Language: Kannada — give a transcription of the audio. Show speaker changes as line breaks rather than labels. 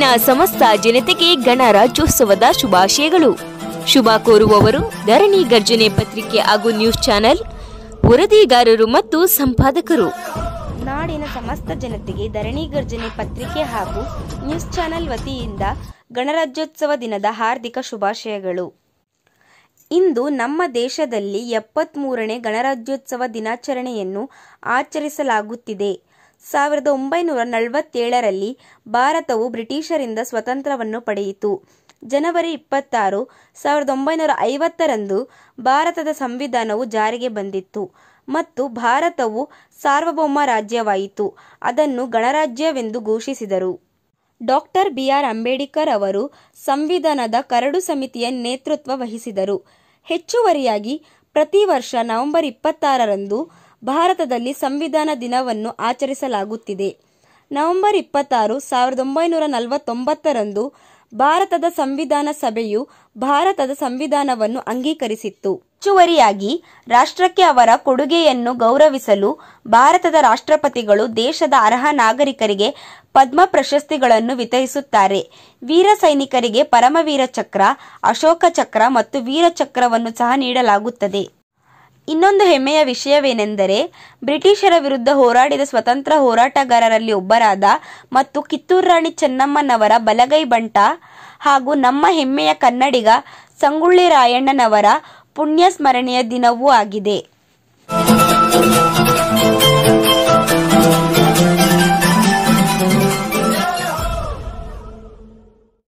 ನಾಡಿನ ಸಮಸ್ತ ಜನತೆಗೆ ಗಣರಾಜ್ಯೋತ್ಸವದ ಶುಭಾಶಯಗಳು ಶುಭ ಕೋರುವವರು ಧರಣಿ ಗರ್ಜನೆ ಪತ್ರಿಕೆ ಹಾಗೂ ನ್ಯೂಸ್ ಚಾನೆಲ್ ವರದಿಗಾರರು ಮತ್ತು ಸಂಪಾದಕರು
ನಾಡಿನ ಸಮಸ್ತ ಜನತೆಗೆ ಧರಣಿ ಗರ್ಜನೆ ಪತ್ರಿಕೆ ಹಾಗೂ ನ್ಯೂಸ್ ಚಾನೆಲ್ ವತಿಯಿಂದ ಗಣರಾಜ್ಯೋತ್ಸವ ದಿನದ ಹಾರ್ದಿಕ ಶುಭಾಶಯಗಳು ಇಂದು ನಮ್ಮ ದೇಶದಲ್ಲಿ ಎಪ್ಪತ್ತ್ಮೂರನೇ ಗಣರಾಜ್ಯೋತ್ಸವ ದಿನಾಚರಣೆಯನ್ನು ಆಚರಿಸಲಾಗುತ್ತಿದೆ ಸಾವಿರದ ಒಂಬೈನೂರ ನಲವತ್ತೇಳರಲ್ಲಿ ಭಾರತವು ಬ್ರಿಟಿಷರಿಂದ ಸ್ವತಂತ್ರವನ್ನು ಪಡೆಯಿತು ಜನವರಿ ಇಪ್ಪತ್ತಾರು ಸಾವಿರದ ಒಂಬೈನೂರ ಐವತ್ತರಂದು ಭಾರತದ ಸಂವಿಧಾನವು ಜಾರಿಗೆ ಬಂದಿತ್ತು ಮತ್ತು ಭಾರತವು ಸಾರ್ವಭೌಮ ರಾಜ್ಯವಾಯಿತು ಅದನ್ನು ಗಣರಾಜ್ಯವೆಂದು ಘೋಷಿಸಿದರು ಡಾಕ್ಟರ್ ಬಿ ಆರ್ ಅಂಬೇಡ್ಕರ್ ಅವರು ಸಂವಿಧಾನದ ಕರಡು ಸಮಿತಿಯ ನೇತೃತ್ವ ವಹಿಸಿದರು ಹೆಚ್ಚುವರಿಯಾಗಿ ಪ್ರತಿ ವರ್ಷ ನವೆಂಬರ್ ಇಪ್ಪತ್ತಾರರಂದು ಭಾರತದಲ್ಲಿ ಸಂವಿಧಾನ ದಿನವನ್ನು ಆಚರಿಸಲಾಗುತ್ತಿದೆ ನವೆಂಬರ್ ಇಪ್ಪತ್ತಾರು ಸಾವಿರದ ಒಂಬೈನೂರ ನಲವತ್ತೊಂಬತ್ತರಂದು ಭಾರತದ ಸಂವಿಧಾನ ಸಭೆಯು ಭಾರತದ ಸಂವಿಧಾನವನ್ನು ಅಂಗೀಕರಿಸಿತ್ತು ಹೆಚ್ಚುವರಿಯಾಗಿ ರಾಷ್ಟ್ರಕ್ಕೆ ಅವರ ಕೊಡುಗೆಯನ್ನು ಗೌರವಿಸಲು ಭಾರತದ ರಾಷ್ಟ್ರಪತಿಗಳು ದೇಶದ ಅರ್ಹ ನಾಗರಿಕರಿಗೆ ಪದ್ಮ ಪ್ರಶಸ್ತಿಗಳನ್ನು ವಿತರಿಸುತ್ತಾರೆ ವೀರ ಸೈನಿಕರಿಗೆ ಪರಮವೀರ ಚಕ್ರ ಅಶೋಕ ಚಕ್ರ ಮತ್ತು ವೀರ ಚಕ್ರವನ್ನು ಸಹ ನೀಡಲಾಗುತ್ತದೆ ಇನ್ನೊಂದು ಹೆಮ್ಮೆಯ ವಿಷಯವೇನೆಂದರೆ ಬ್ರಿಟಿಷರ ವಿರುದ್ಧ ಹೋರಾಡಿದ ಸ್ವತಂತ್ರ ಹೋರಾಟಗಾರರಲ್ಲಿ ಒಬ್ಬರಾದ ಮತ್ತು ಕಿತ್ತೂರು ರಾಣಿ ಚೆನ್ನಮ್ಮನವರ ಬಲಗೈ ಬಂಟ ಹಾಗೂ ನಮ್ಮ ಹೆಮ್ಮೆಯ ಕನ್ನಡಿಗ ಸಂಗೊಳ್ಳಿ ರಾಯಣ್ಣನವರ ಪುಣ್ಯಸ್ಮರಣೆಯ ದಿನವೂ ಆಗಿದೆ